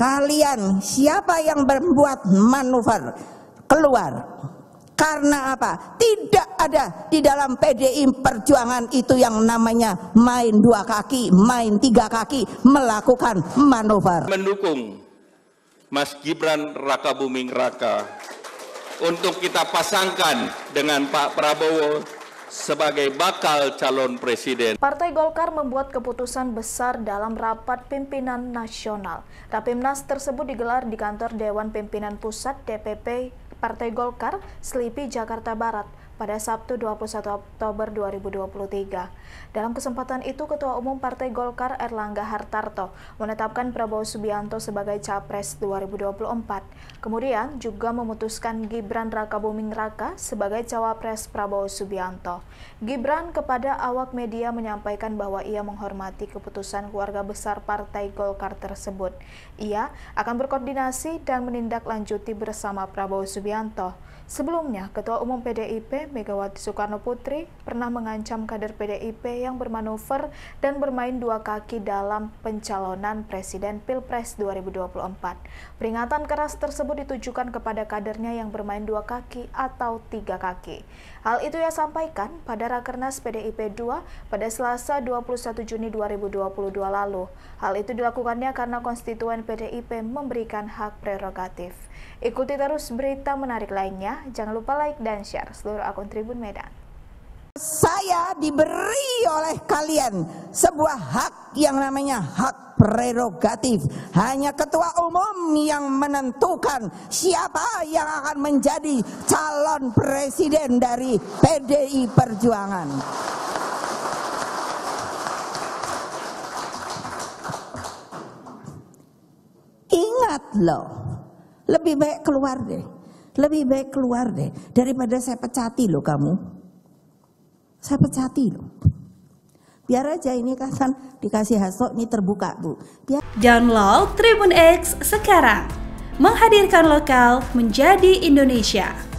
Kalian siapa yang membuat manuver keluar? Karena apa? Tidak ada di dalam PDI perjuangan itu yang namanya main dua kaki, main tiga kaki, melakukan manuver. Mendukung Mas Gibran Raka Buming Raka untuk kita pasangkan dengan Pak Prabowo sebagai bakal calon presiden. Partai Golkar membuat keputusan besar dalam rapat pimpinan nasional. Rapimnas tersebut digelar di kantor Dewan Pimpinan Pusat DPP Partai Golkar, Selipi, Jakarta Barat pada Sabtu 21 Oktober 2023. Dalam kesempatan itu, Ketua Umum Partai Golkar Erlangga Hartarto menetapkan Prabowo Subianto sebagai Capres 2024. Kemudian juga memutuskan Gibran Raka Buming Raka sebagai Cawapres Prabowo Subianto. Gibran kepada awak media menyampaikan bahwa ia menghormati keputusan keluarga besar Partai Golkar tersebut. Ia akan berkoordinasi dan menindaklanjuti bersama Prabowo Subianto. Sebelumnya, Ketua Umum PDIP Megawati Soekarno Putri pernah mengancam kader PDIP yang bermanuver dan bermain dua kaki dalam pencalonan Presiden Pilpres 2024. Peringatan keras tersebut ditujukan kepada kadernya yang bermain dua kaki atau tiga kaki. Hal itu ia sampaikan pada Rakernas PDIP 2 pada Selasa 21 Juni 2022 lalu. Hal itu dilakukannya karena konstituen PDIP memberikan hak prerogatif. Ikuti terus berita menarik lainnya. Jangan lupa like dan share seluruh akun Tribun Medan. Saya diberi oleh kalian sebuah hak yang namanya hak prerogatif. Hanya ketua umum yang menentukan siapa yang akan menjadi calon presiden dari PDI Perjuangan. Ingat loh, lebih baik keluar deh lebih baik keluar deh daripada saya pecati loh kamu. Saya pecati loh. Biar aja ini kan dikasih hasto ini terbuka bu. Biar... Download Tribun X sekarang. Menghadirkan lokal menjadi Indonesia.